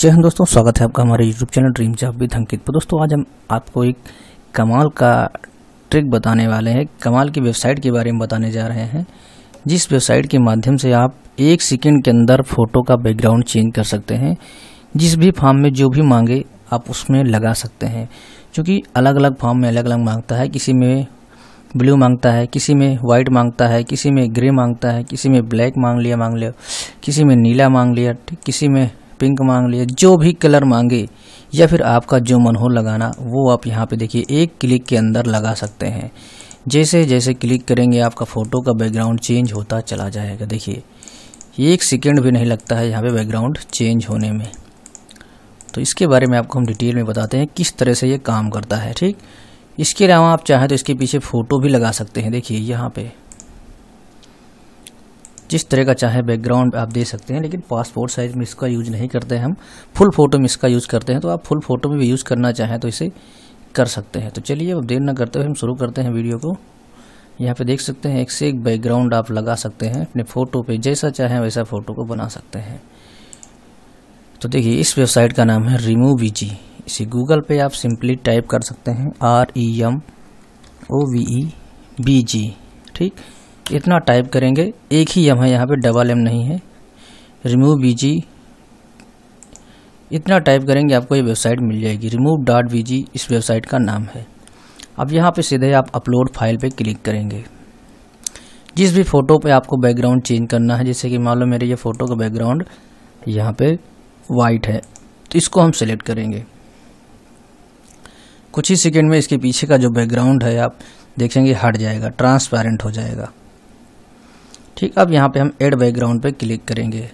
जय हिंद दोस्तों स्वागत है आपका हमारे YouTube channel dream job with Ankit पर दोस्तों आज हम आपको एक कमाल का ट्रिक बताने वाले हैं कमाल की वेबसाइट के बारे में बताने जा रहे हैं जिस वेबसाइट के माध्यम से आप एक सेकेंड के अंदर फ़ोटो का बैकग्राउंड चेंज कर सकते हैं जिस भी फॉर्म में जो भी मांगे आप उसमें लगा सकते हैं क्योंकि अलग अलग फॉर्म में अलग अलग मांगता है किसी में ब्लू मांगता है किसी में वाइट मांगता है किसी में ग्रे मांगता है किसी में ब्लैक मांग लिया मांग लिया किसी में नीला मांग लिया किसी में पिंक मांग लिए जो भी कलर मांगे या फिर आपका जो मन हो लगाना वो आप यहाँ पे देखिए एक क्लिक के अंदर लगा सकते हैं जैसे जैसे क्लिक करेंगे आपका फ़ोटो का बैकग्राउंड चेंज होता चला जाएगा देखिए एक सेकेंड भी नहीं लगता है यहाँ पे बैकग्राउंड चेंज होने में तो इसके बारे में आपको हम डिटेल में बताते हैं किस तरह से ये काम करता है ठीक इसके अलावा आप चाहें तो इसके पीछे फ़ोटो भी लगा सकते हैं देखिए यहाँ पर जिस तरह का चाहे बैकग्राउंड आप दे सकते हैं लेकिन पासपोर्ट साइज़ में इसका यूज़ नहीं करते हैं हम फुल फ़ोटो में इसका यूज़ करते हैं तो आप फुल फ़ोटो में भी यूज़ करना चाहें तो इसे कर सकते हैं तो चलिए अब देर ना करते हुए हम शुरू करते हैं वीडियो को यहाँ पे देख सकते हैं एक से एक बैकग्राउंड आप लगा सकते हैं अपने फ़ोटो पे जैसा चाहें वैसा फ़ोटो को बना सकते हैं तो देखिए इस वेबसाइट का नाम है रिमू जी इसे गूगल पे आप सिंपली टाइप कर सकते हैं R E M O V E B G ठीक इतना टाइप करेंगे एक ही एम है यहाँ पे डबल एम नहीं है रिमूव बीजी इतना टाइप करेंगे आपको ये वेबसाइट मिल जाएगी रिमूव डॉट बी इस वेबसाइट का नाम है अब यहाँ पे सीधे आप अपलोड फाइल पे क्लिक करेंगे जिस भी फ़ोटो पे आपको बैकग्राउंड चेंज करना है जैसे कि मान लो मेरे ये फ़ोटो का बैकग्राउंड यहाँ पे वाइट है तो इसको हम सेलेक्ट करेंगे कुछ ही सेकेंड में इसके पीछे का जो बैकग्राउंड है आप देखेंगे हट जाएगा ट्रांसपेरेंट हो जाएगा ठीक अब यहाँ पे हम एड बैकग्राउंड पे क्लिक करेंगे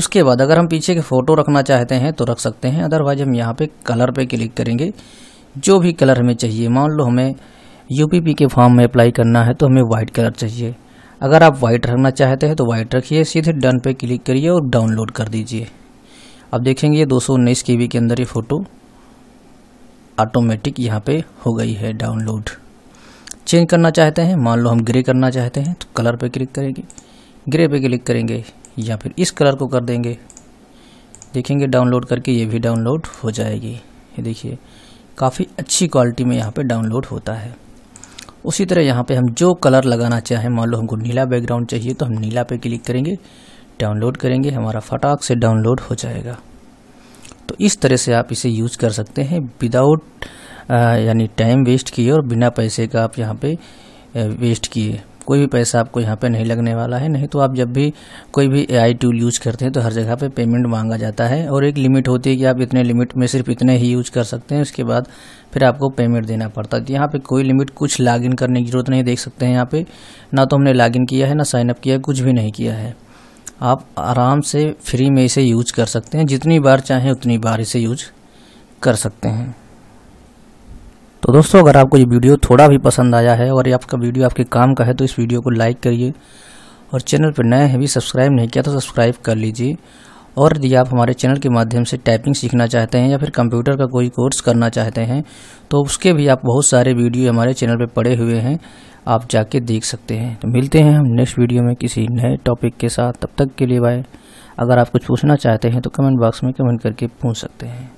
उसके बाद अगर हम पीछे के फ़ोटो रखना चाहते हैं तो रख सकते हैं अदरवाइज हम यहाँ पे कलर पे क्लिक करेंगे जो भी कलर हमें चाहिए मान लो हमें यूपीपी के फॉर्म में अप्लाई करना है तो हमें वाइट कलर चाहिए अगर आप वाइट रखना चाहते हैं तो वाइट रखिए सीधे डन पे क्लिक करिए और डाउनलोड कर दीजिए अब देखेंगे दो सौ उन्नीस के अंदर ये फ़ोटो ऑटोमेटिक यहाँ पर हो गई है डाउनलोड चेंज करना चाहते हैं मान लो हम ग्रे करना चाहते हैं तो कलर पे क्लिक करेंगे ग्रे पे क्लिक करेंगे या फिर इस कलर को कर देंगे देखेंगे डाउनलोड करके ये भी डाउनलोड हो जाएगी ये देखिए काफ़ी अच्छी क्वालिटी में यहाँ पे डाउनलोड होता है उसी तरह यहाँ पे हम जो कलर लगाना चाहें मान लो हमको नीला बैकग्राउंड चाहिए तो हम नीला पे क्लिक करेंगे डाउनलोड करेंगे हमारा फटाक से डाउनलोड हो जाएगा तो इस तरह से आप इसे यूज़ कर सकते हैं विदाउट यानी टाइम वेस्ट किए और बिना पैसे का आप यहाँ पे वेस्ट किए कोई भी पैसा आपको यहाँ पे नहीं लगने वाला है नहीं तो आप जब भी कोई भी एआई टूल यूज़ करते हैं तो हर जगह पे पेमेंट मांगा जाता है और एक लिमिट होती है कि आप इतने लिमिट में सिर्फ इतने ही यूज़ कर सकते हैं उसके बाद फिर आपको पेमेंट देना पड़ता है तो यहाँ पे कोई लिमिट कुछ इन करने की ज़रूरत नहीं देख सकते हैं यहाँ पे ना तो हमने लॉगिन किया है ना साइनअप किया कुछ भी नहीं किया है आप आराम से फ्री में इसे यूज कर सकते हैं जितनी बार चाहें उतनी बार इसे यूज कर सकते हैं तो दोस्तों अगर आपको ये वीडियो थोड़ा भी पसंद आया है और ये आपका वीडियो आपके काम का है तो इस वीडियो को लाइक करिए और चैनल पर नए हैं भी सब्सक्राइब नहीं किया तो सब्सक्राइब कर लीजिए और यदि आप हमारे चैनल के माध्यम से टाइपिंग सीखना चाहते हैं या फिर कंप्यूटर का कोई कोर्स करना चाहते हैं तो उसके भी आप बहुत सारे वीडियो हमारे चैनल पर पड़े हुए हैं आप जाके देख सकते हैं तो मिलते हैं हम नेक्स्ट वीडियो में किसी नए टॉपिक के साथ तब तक के लिए बाय अगर आप कुछ पूछना चाहते हैं तो कमेंट बॉक्स में कमेंट करके पूछ सकते हैं